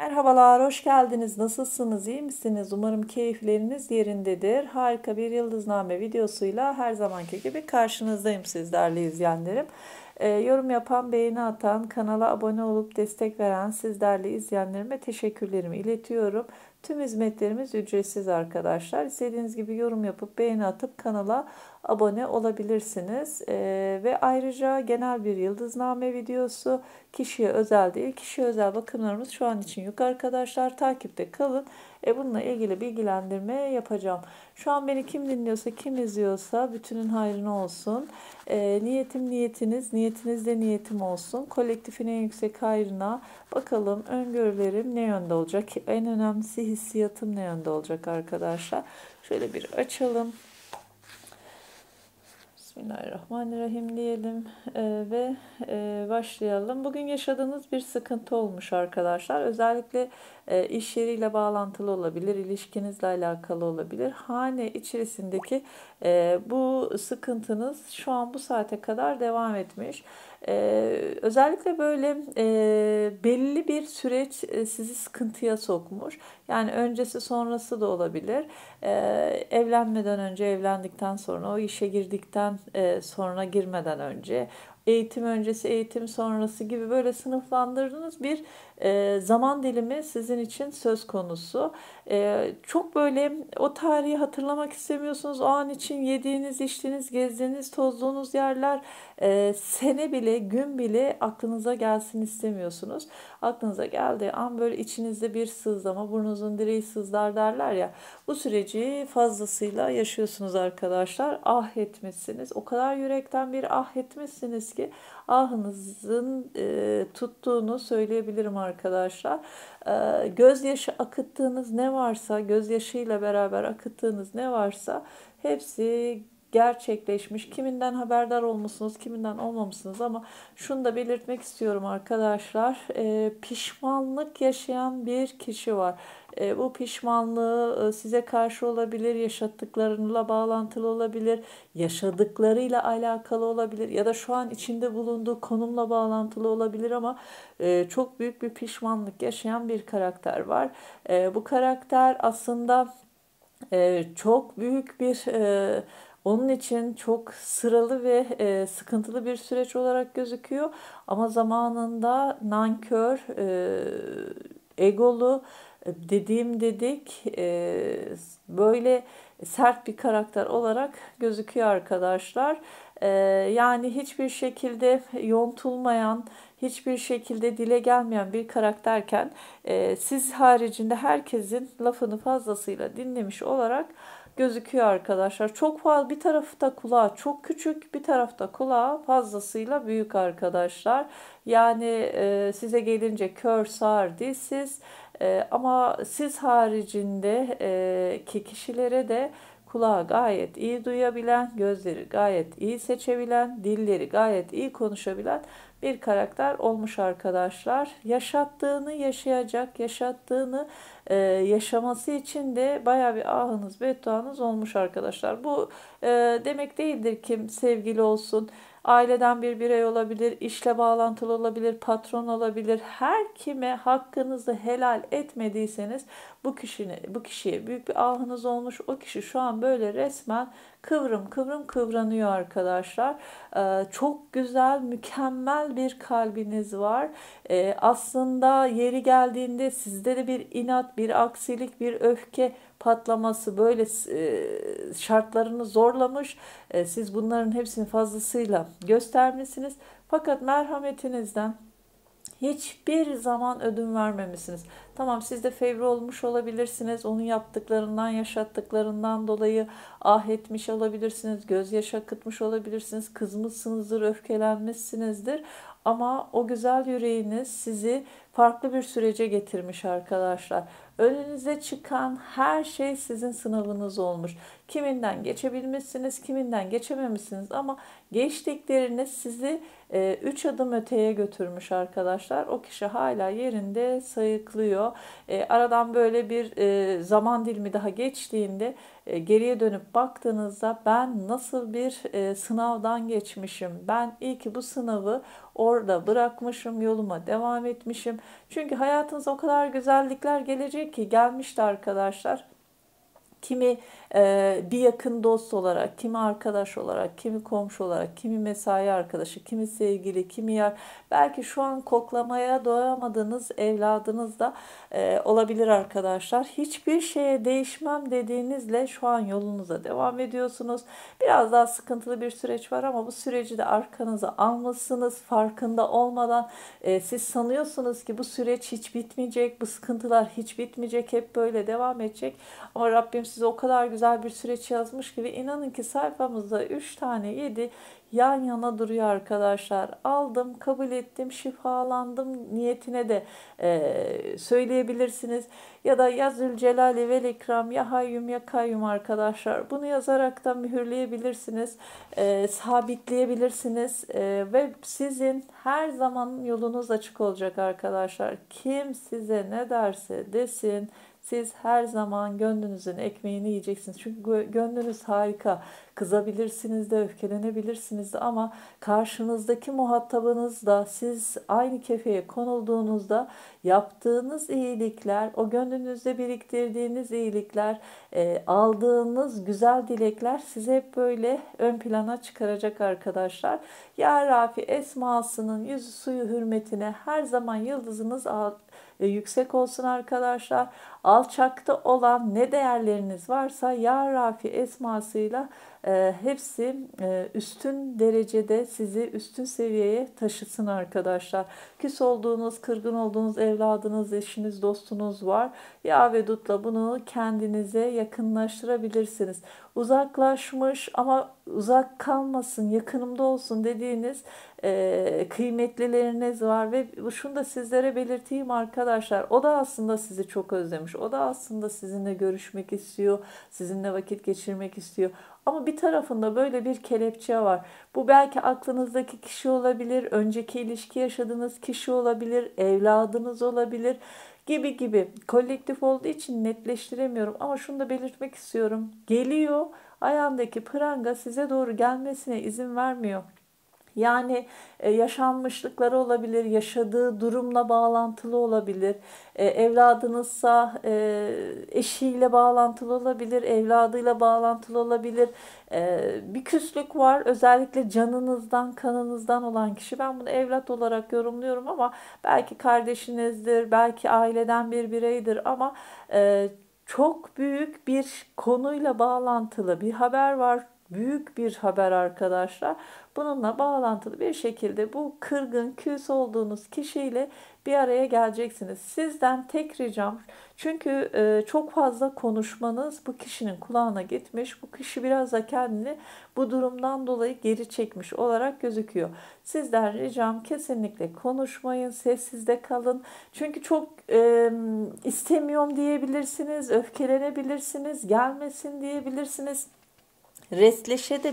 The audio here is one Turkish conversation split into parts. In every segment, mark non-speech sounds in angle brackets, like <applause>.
Merhabalar, hoş geldiniz. Nasılsınız, iyi misiniz? Umarım keyifleriniz yerindedir. Harika bir yıldızname videosuyla her zamanki gibi karşınızdayım sizlerle değerli izleyenlerim. E, yorum yapan, beğeni atan, kanala abone olup destek veren sizlerle izleyenlerime teşekkürlerimi iletiyorum. Tüm hizmetlerimiz ücretsiz arkadaşlar. İstediğiniz gibi yorum yapıp beğeni atıp kanala abone olabilirsiniz. Ee, ve ayrıca genel bir yıldızname videosu kişiye özel değil. Kişiye özel bakımlarımız şu an için yok arkadaşlar. Takipte kalın. E bununla ilgili bilgilendirme yapacağım. Şu an beni kim dinliyorsa, kim izliyorsa bütünün hayrına olsun. E, niyetim niyetiniz, niyetiniz de niyetim olsun. Kolektifin en yüksek hayrına bakalım öngörülerim ne yönde olacak? En önemlisi hissiyatım ne yönde olacak arkadaşlar? Şöyle bir açalım. Bismillahirrahmanirrahim diyelim ee, ve e, başlayalım. Bugün yaşadığınız bir sıkıntı olmuş arkadaşlar. Özellikle e, iş yeriyle bağlantılı olabilir, ilişkinizle alakalı olabilir. Hane içerisindeki e, bu sıkıntınız şu an bu saate kadar devam etmiş. Ee, özellikle böyle e, belli bir süreç e, sizi sıkıntıya sokmuş. Yani öncesi sonrası da olabilir. Ee, evlenmeden önce, evlendikten sonra, o işe girdikten e, sonra, girmeden önce, eğitim öncesi, eğitim sonrası gibi böyle sınıflandırdığınız bir ee, zaman dilimi sizin için söz konusu. Ee, çok böyle o tarihi hatırlamak istemiyorsunuz. O an için yediğiniz, içtiğiniz, gezdiğiniz, tozduğunuz yerler e, sene bile, gün bile aklınıza gelsin istemiyorsunuz. Aklınıza geldiği an böyle içinizde bir sızlama, burnunuzun direği sızlar derler ya. Bu süreci fazlasıyla yaşıyorsunuz arkadaşlar. Ah etmişsiniz. O kadar yürekten bir ah etmişsiniz ki ahınızın e, tuttuğunu söyleyebilirim arkadaşlar. E, gözyaşı akıttığınız ne varsa, gözyaşıyla beraber akıttığınız ne varsa hepsi gerçekleşmiş. Kiminden haberdar olmuşsunuz, kiminden olmamışsınız ama şunu da belirtmek istiyorum arkadaşlar. E, pişmanlık yaşayan bir kişi var. E, bu pişmanlığı e, size karşı olabilir, yaşattıklarıyla bağlantılı olabilir, yaşadıklarıyla alakalı olabilir ya da şu an içinde bulunduğu konumla bağlantılı olabilir ama e, çok büyük bir pişmanlık yaşayan bir karakter var. E, bu karakter aslında e, çok büyük bir e, onun için çok sıralı ve e, sıkıntılı bir süreç olarak gözüküyor. Ama zamanında nankör, e, egolu, e, dediğim dedik e, böyle sert bir karakter olarak gözüküyor arkadaşlar. E, yani hiçbir şekilde yontulmayan, hiçbir şekilde dile gelmeyen bir karakterken e, siz haricinde herkesin lafını fazlasıyla dinlemiş olarak gözüküyor arkadaşlar. Çok fazla bir tarafta kulağı çok küçük, bir tarafta kulağı fazlasıyla büyük arkadaşlar. Yani e, size gelince kör sağır dilsiz e, ama siz haricinde e, ki kişilere de kulağı gayet iyi duyabilen, gözleri gayet iyi seçebilen, dilleri gayet iyi konuşabilen bir karakter olmuş arkadaşlar. Yaşattığını yaşayacak, yaşattığını e, yaşaması için de baya bir ahınız bedduanız olmuş arkadaşlar. Bu e, demek değildir kim sevgili olsun. Aileden bir birey olabilir, işle bağlantılı olabilir, patron olabilir. Her kime hakkınızı helal etmediyseniz bu kişine, bu kişiye büyük bir ahınız olmuş. O kişi şu an böyle resmen kıvrım kıvrım kıvranıyor arkadaşlar. Ee, çok güzel, mükemmel bir kalbiniz var e, aslında yeri geldiğinde sizde de bir inat, bir aksilik, bir öfke patlaması böyle e, şartlarını zorlamış. E, siz bunların hepsini fazlasıyla göstermişsiniz. Fakat merhametinizden hiçbir zaman ödün vermemişsiniz. Tamam siz de fevri olmuş olabilirsiniz. Onun yaptıklarından, yaşattıklarından dolayı ah etmiş olabilirsiniz. Gözyaşı akıtmış olabilirsiniz. Kızmışsınızdır, öfkelenmişsinizdir. Ama o güzel yüreğiniz sizi farklı bir sürece getirmiş arkadaşlar. Önünüze çıkan her şey sizin sınavınız olmuş. Kiminden geçebilmişsiniz, kiminden geçememişsiniz ama geçtikleriniz sizi 3 e, adım öteye götürmüş arkadaşlar. O kişi hala yerinde sayıklıyor. E, aradan böyle bir e, zaman dilimi daha geçtiğinde e, geriye dönüp baktığınızda ben nasıl bir e, sınavdan geçmişim. Ben iyi ki bu sınavı orada bırakmışım, yoluma devam etmişim. Çünkü hayatınıza o kadar güzellikler gelecek ki gelmişti arkadaşlar kimi e, bir yakın dost olarak, kimi arkadaş olarak, kimi komşu olarak, kimi mesai arkadaşı, kimi sevgili, kimi yer. Belki şu an koklamaya doyamadığınız evladınız da e, olabilir arkadaşlar. Hiçbir şeye değişmem dediğinizle şu an yolunuza devam ediyorsunuz. Biraz daha sıkıntılı bir süreç var ama bu süreci de arkanıza almışsınız farkında olmadan. E, siz sanıyorsunuz ki bu süreç hiç bitmeyecek, bu sıkıntılar hiç bitmeyecek, hep böyle devam edecek. Ama Rabbim size o kadar güzel bir süreç yazmış ki ve inanın ki sayfamızda 3 tane 7 yan yana duruyor arkadaşlar. Aldım, kabul ettim, şifalandım niyetine de e, söyleyebilirsiniz. Ya da Yazül Zülcelali ve İkram ya Hayyum ya Kayyum arkadaşlar. Bunu yazarak da mühürleyebilirsiniz, e, sabitleyebilirsiniz e, ve sizin her zaman yolunuz açık olacak arkadaşlar. Kim size ne derse desin siz her zaman gönlünüzün ekmeğini yiyeceksiniz. Çünkü gönlünüz harika. Kızabilirsiniz de, öfkelenebilirsiniz de ama karşınızdaki muhatabınız da siz aynı kefeye konulduğunuzda yaptığınız iyilikler, o gönlünüzde biriktirdiğiniz iyilikler, e, aldığınız güzel dilekler size hep böyle ön plana çıkaracak arkadaşlar. Ya Rafi esmasının yüzü suyu hürmetine her zaman yıldızınız e, yüksek olsun arkadaşlar. Alçakta olan ne değerleriniz varsa Ya Rafi esmasıyla e, hepsi e, üstün derecede sizi üstün seviyeye taşısın arkadaşlar. Küs olduğunuz, kırgın olduğunuz evladınız, eşiniz, dostunuz var. Ya Vedut'la bunu kendinize yakınlaştırabilirsiniz. Uzaklaşmış ama uzak kalmasın, yakınımda olsun dediğiniz e, kıymetlileriniz var ve şunu da sizlere belirteyim arkadaşlar. O da aslında sizi çok özlemiş. O da aslında sizinle görüşmek istiyor, sizinle vakit geçirmek istiyor. Ama bir tarafında böyle bir kelepçe var. Bu belki aklınızdaki kişi olabilir, önceki ilişki yaşadığınız kişi olabilir, evladınız olabilir gibi gibi. Kolektif olduğu için netleştiremiyorum ama şunu da belirtmek istiyorum. Geliyor ayağındaki pranga size doğru gelmesine izin vermiyor. Yani e, yaşanmışlıkları olabilir, yaşadığı durumla bağlantılı olabilir. E, evladınızsa e, eşiyle bağlantılı olabilir, evladıyla bağlantılı olabilir. Bir küslük var özellikle canınızdan, kanınızdan olan kişi. Ben bunu evlat olarak yorumluyorum ama belki kardeşinizdir, belki aileden bir bireydir ama çok büyük bir konuyla bağlantılı bir haber var büyük bir haber arkadaşlar. Bununla bağlantılı bir şekilde bu kırgın, küs olduğunuz kişiyle bir araya geleceksiniz. Sizden tek ricam çünkü e, çok fazla konuşmanız bu kişinin kulağına gitmiş. Bu kişi biraz da kendini bu durumdan dolayı geri çekmiş olarak gözüküyor. Sizden ricam kesinlikle konuşmayın, sessizde kalın. Çünkü çok e, istemiyorum diyebilirsiniz, öfkelenebilirsiniz, gelmesin diyebilirsiniz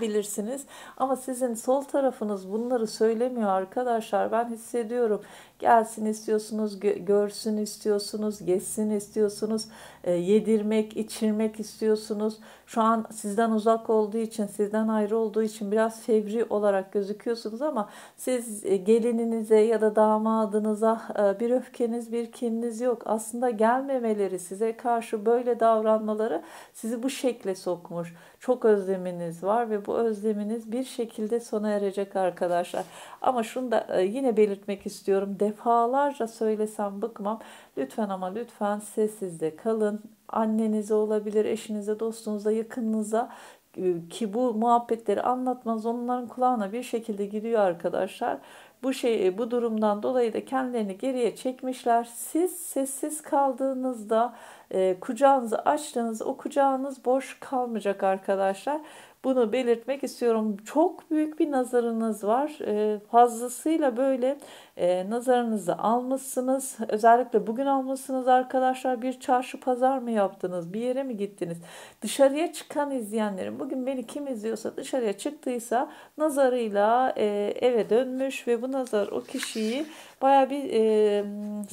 bilirsiniz ama sizin sol tarafınız bunları söylemiyor arkadaşlar ben hissediyorum gelsin istiyorsunuz görsün istiyorsunuz geçsin istiyorsunuz e, yedirmek içirmek istiyorsunuz şu an sizden uzak olduğu için sizden ayrı olduğu için biraz fevri olarak gözüküyorsunuz ama siz e, gelininize ya da damadınıza e, bir öfkeniz bir kininiz yok aslında gelmemeleri size karşı böyle davranmaları sizi bu şekle sokmuş çok özleminiz var ve bu özleminiz bir şekilde sona erecek arkadaşlar. Ama şunu da e, yine belirtmek istiyorum. Defalarca söylesem bıkmam. Lütfen ama lütfen sessizde kalın. Annenize olabilir, eşinize, dostunuza, yakınınıza e, ki bu muhabbetleri anlatmaz onların kulağına bir şekilde giriyor arkadaşlar. Bu şey e, bu durumdan dolayı da kendilerini geriye çekmişler. Siz sessiz kaldığınızda e, kucağınızı açtığınızda o kucağınız boş kalmayacak arkadaşlar. Bunu belirtmek istiyorum. Çok büyük bir nazarınız var. Ee, fazlasıyla böyle e, nazarınızı almışsınız. Özellikle bugün almışsınız arkadaşlar. Bir çarşı pazar mı yaptınız? Bir yere mi gittiniz? Dışarıya çıkan izleyenlerin bugün beni kim izliyorsa dışarıya çıktıysa nazarıyla e, eve dönmüş ve bu nazar o kişiyi baya bir e,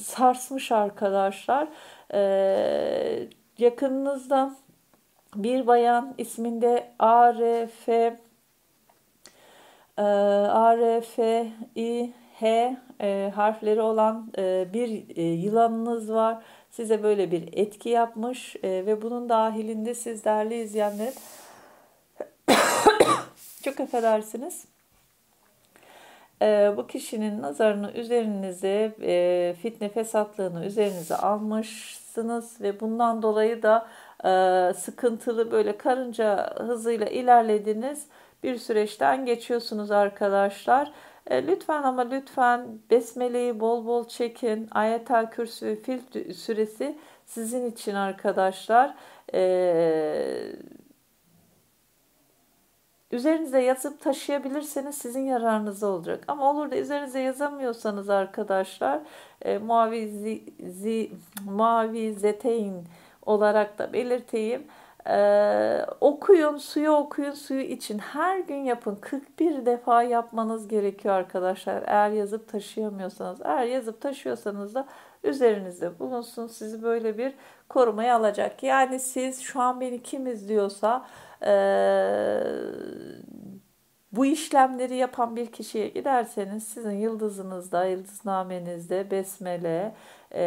sarsmış arkadaşlar. Ee, yakınınızda bir bayan isminde ARF e, ARF İ H e, harfleri olan e, bir e, yılanınız var. Size böyle bir etki yapmış e, ve bunun dahilinde siz değerli izleyenlerim <coughs> çok affedersiniz ee, bu kişinin nazarını üzerinize e, fitne fesatlığını üzerinize almışsınız ve bundan dolayı da e, sıkıntılı böyle karınca hızıyla ilerlediniz bir süreçten geçiyorsunuz arkadaşlar. E, lütfen ama lütfen besmeleyi bol bol çekin. Ayetel Kürsü ve Fil süresi sizin için arkadaşlar. Ee, Üzerinize yazıp taşıyabilirseniz sizin yararınıza olacak. Ama olur da üzerinize yazamıyorsanız arkadaşlar e, mavi, zi, zi, mavi zetein olarak da belirteyim. Ee, okuyun, suyu okuyun, suyu için her gün yapın. 41 defa yapmanız gerekiyor arkadaşlar. Eğer yazıp taşıyamıyorsanız, eğer yazıp taşıyorsanız da üzerinizde bulunsun. Sizi böyle bir korumaya alacak. Yani siz şu an beni kim izliyorsa e, bu işlemleri yapan bir kişiye giderseniz sizin yıldızınızda, yıldıznamenizde besmele e,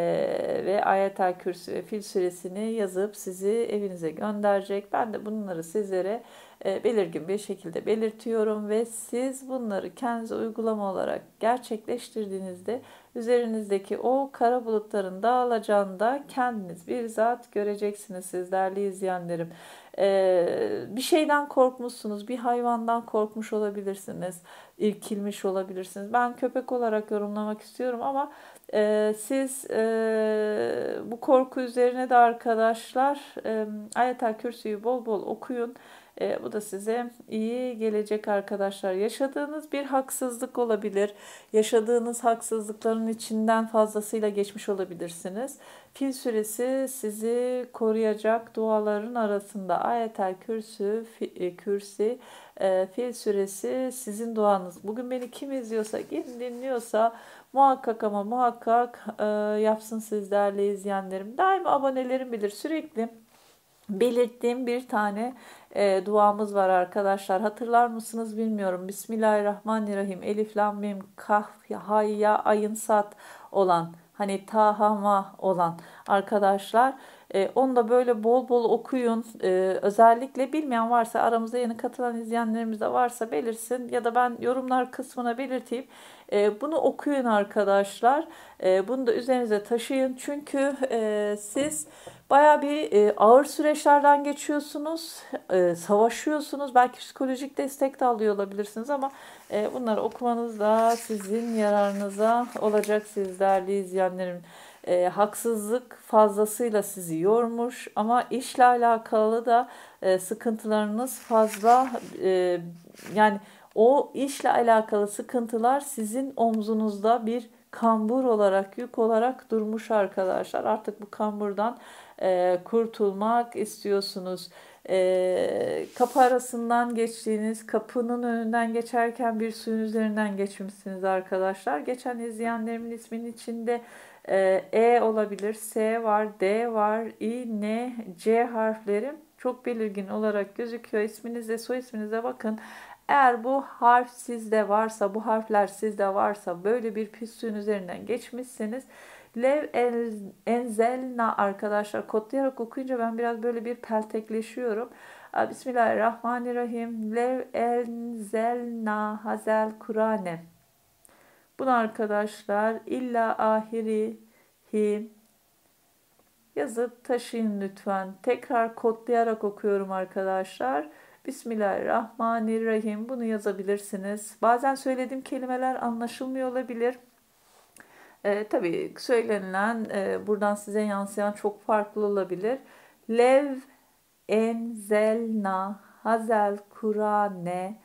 ve ayetel kürsü ve fil süresini yazıp sizi evinize gönderecek. Ben de bunları sizlere e, belirgin bir şekilde belirtiyorum ve siz bunları kendinize uygulama olarak gerçekleştirdiğinizde üzerinizdeki o kara bulutların dağılacağında kendiniz bir zat göreceksiniz siz değerli izleyenlerim. E, bir şeyden korkmuşsunuz, bir hayvandan korkmuş olabilirsiniz, irkilmiş olabilirsiniz. Ben köpek olarak yorumlamak istiyorum ama e, siz e, bu korku üzerine de arkadaşlar e, Ayet-el Kürsü'yü bol bol okuyun. E, bu da size iyi gelecek arkadaşlar. Yaşadığınız bir haksızlık olabilir. Yaşadığınız haksızlıkların içinden fazlasıyla geçmiş olabilirsiniz. Fil süresi sizi koruyacak duaların arasında ayetel kürsü, e, kürsi, e, fil süresi sizin duanız. Bugün beni kim izliyorsa, kim dinliyorsa muhakkak ama muhakkak e, yapsın siz değerli izleyenlerim. Daima abonelerim bilir sürekli belirttiğim bir tane e, duamız var arkadaşlar. Hatırlar mısınız bilmiyorum. Bismillahirrahmanirrahim. Elif, lam, mim, kaf, hayya, ayın, sat olan hani tahama olan arkadaşlar. E, onu da böyle bol bol okuyun. E, özellikle bilmeyen varsa aramıza yeni katılan izleyenlerimiz de varsa belirsin ya da ben yorumlar kısmına belirteyim. E, bunu okuyun arkadaşlar. E, bunu da üzerinize taşıyın. Çünkü e, siz... Baya bir e, ağır süreçlerden geçiyorsunuz, e, savaşıyorsunuz. Belki psikolojik destek de alıyor olabilirsiniz ama e, bunları okumanız da sizin yararınıza olacak siz değerli izleyenlerim. E, haksızlık fazlasıyla sizi yormuş ama işle alakalı da e, sıkıntılarınız fazla e, yani o işle alakalı sıkıntılar sizin omzunuzda bir kambur olarak, yük olarak durmuş arkadaşlar. Artık bu kamburdan e, kurtulmak istiyorsunuz. E, kapı arasından geçtiğiniz, kapının önünden geçerken bir suyun üzerinden geçmişsiniz arkadaşlar. Geçen izleyenlerimin isminin içinde e, e olabilir, S var, D var, İ, N, C harflerim çok belirgin olarak gözüküyor. İsminize, soy isminize bakın. Eğer bu harf sizde varsa, bu harfler sizde varsa, böyle bir püskün üzerinden geçmişseniz Lev el, enzelna arkadaşlar kodlayarak okuyunca ben biraz böyle bir peltekleşiyorum. Bismillahirrahmanirrahim. Lev enzelna hazel Kur'ane. Bunu arkadaşlar illa ahiri hi yazıp taşıyın lütfen. Tekrar kodlayarak okuyorum arkadaşlar. Bismillahirrahmanirrahim bunu yazabilirsiniz. Bazen söylediğim kelimeler anlaşılmıyor olabilir. E, tabii söylenilen e, buradan size yansıyan çok farklı olabilir. Lev enzelna hazel kurane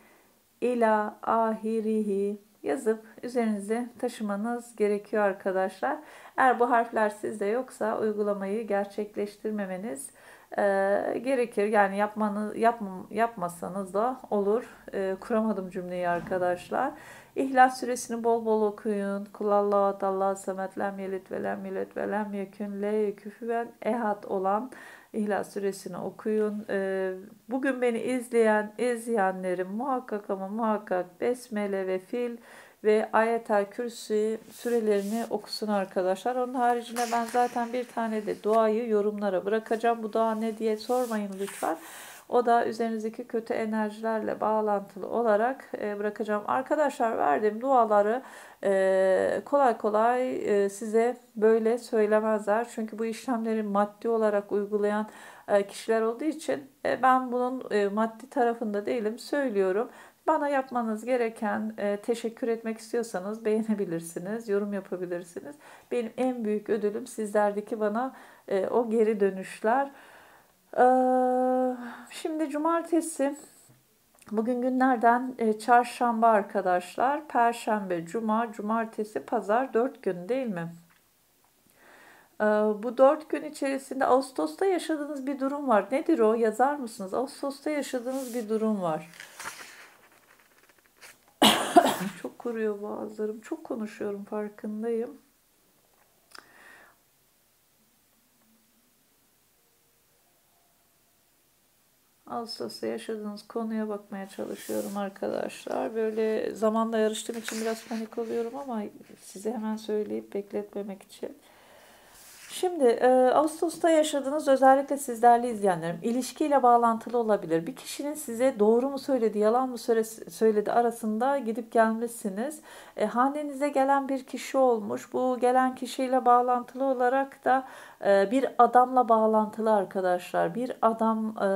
ila ahirihi yazıp üzerinize taşımanız gerekiyor arkadaşlar. Eğer bu harfler sizde yoksa uygulamayı gerçekleştirmemeniz e, gerekir. Yani yapmanız yapma, yapmasanız da olur. E, kuramadım cümleyi arkadaşlar. İhlas süresini bol bol okuyun. Kulallahu atallahu semet lem yelit ve lem yelit ve lem yekün le küfüven ehad olan İhlas süresini okuyun. Ee, bugün beni izleyen, izleyenlerin muhakkak ama muhakkak besmele ve fil ve ayetel kürsü sürelerini okusun arkadaşlar. Onun haricinde ben zaten bir tane de duayı yorumlara bırakacağım. Bu dua ne diye sormayın lütfen. O da üzerinizdeki kötü enerjilerle bağlantılı olarak e, bırakacağım. Arkadaşlar verdiğim duaları e, kolay kolay e, size böyle söylemezler. Çünkü bu işlemleri maddi olarak uygulayan kişiler olduğu için ben bunun maddi tarafında değilim söylüyorum. Bana yapmanız gereken e, teşekkür etmek istiyorsanız beğenebilirsiniz, yorum yapabilirsiniz. Benim en büyük ödülüm sizlerdeki bana e, o geri dönüşler. E, şimdi cumartesi Bugün günlerden e, çarşamba arkadaşlar. Perşembe, cuma, cumartesi, pazar 4 gün değil mi? E, bu 4 gün içerisinde Ağustos'ta yaşadığınız bir durum var. Nedir o? Yazar mısınız? Ağustos'ta yaşadığınız bir durum var kuruyor boğazlarım. Çok konuşuyorum farkındayım. Ağustos'ta yaşadığınız konuya bakmaya çalışıyorum arkadaşlar. Böyle zamanla yarıştığım için biraz panik oluyorum ama size hemen söyleyip bekletmemek için. Şimdi e, Ağustos'ta yaşadığınız özellikle sizlerle izleyenlerim ilişkiyle bağlantılı olabilir. Bir kişinin size doğru mu söyledi, yalan mı söyledi arasında gidip gelmişsiniz. E, hanenize gelen bir kişi olmuş. Bu gelen kişiyle bağlantılı olarak da e, bir adamla bağlantılı arkadaşlar. Bir adam e,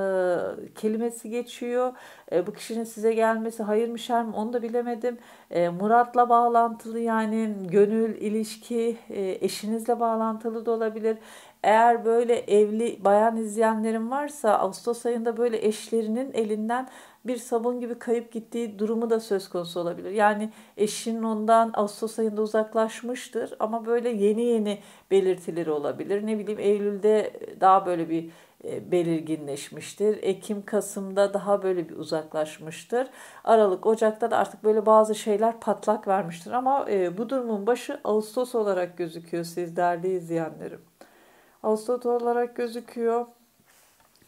kelimesi geçiyor. E, bu kişinin size gelmesi hayır mı şer mi onu da bilemedim. E, Murat'la bağlantılı yani gönül, ilişki, e, eşinizle bağlantılı da olabilir. Eğer böyle evli bayan izleyenlerim varsa Ağustos ayında böyle eşlerinin elinden bir sabun gibi kayıp gittiği durumu da söz konusu olabilir. Yani eşinin ondan Ağustos ayında uzaklaşmıştır ama böyle yeni yeni belirtileri olabilir. Ne bileyim Eylül'de daha böyle bir e, belirginleşmiştir. Ekim, Kasım'da daha böyle bir uzaklaşmıştır. Aralık, Ocak'ta da artık böyle bazı şeyler patlak vermiştir. Ama e, bu durumun başı Ağustos olarak gözüküyor siz değerli izleyenlerim. Ağustos olarak gözüküyor.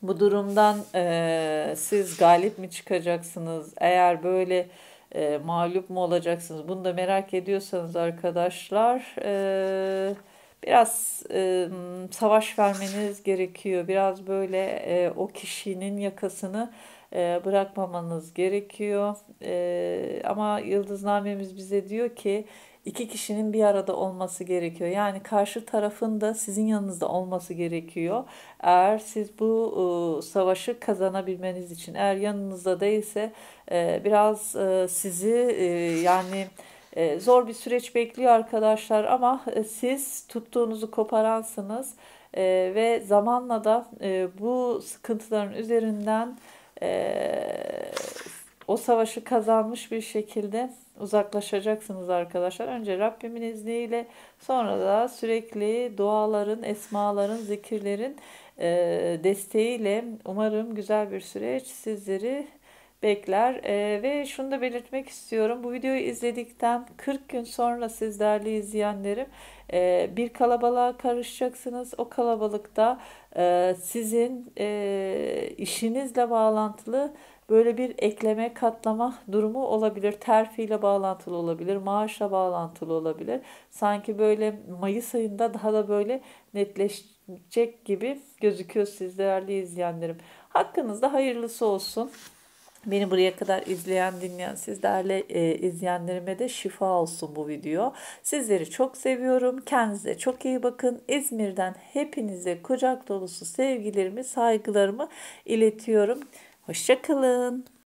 Bu durumdan e, siz galip mi çıkacaksınız? Eğer böyle e, mağlup mu olacaksınız? Bunu da merak ediyorsanız arkadaşlar... E, biraz e, savaş vermeniz gerekiyor. Biraz böyle e, o kişinin yakasını e, bırakmamanız gerekiyor. E, ama yıldıznamemiz bize diyor ki iki kişinin bir arada olması gerekiyor. Yani karşı tarafın da sizin yanınızda olması gerekiyor. Eğer siz bu e, savaşı kazanabilmeniz için eğer yanınızda değilse e, biraz e, sizi e, yani e, zor bir süreç bekliyor arkadaşlar ama e, siz tuttuğunuzu koparansınız e, ve zamanla da bu sıkıntıların üzerinden o savaşı kazanmış bir şekilde uzaklaşacaksınız arkadaşlar. Önce Rabbimin izniyle sonra da sürekli duaların, esmaların, zikirlerin desteğiyle umarım güzel bir süreç sizleri bekler. E, ve şunu da belirtmek istiyorum. Bu videoyu izledikten 40 gün sonra siz değerli izleyenlerim e, bir kalabalığa karışacaksınız. O kalabalıkta e, sizin e, işinizle bağlantılı böyle bir ekleme katlama durumu olabilir. Terfiyle bağlantılı olabilir, maaşla bağlantılı olabilir. Sanki böyle Mayıs ayında daha da böyle netleşecek gibi gözüküyor siz değerli izleyenlerim. Hakkınızda hayırlısı olsun. Beni buraya kadar izleyen, dinleyen sizlerle e, izleyenlerime de şifa olsun bu video. Sizleri çok seviyorum. Kendinize çok iyi bakın. İzmir'den hepinize kucak dolusu sevgilerimi, saygılarımı iletiyorum. Hoşçakalın.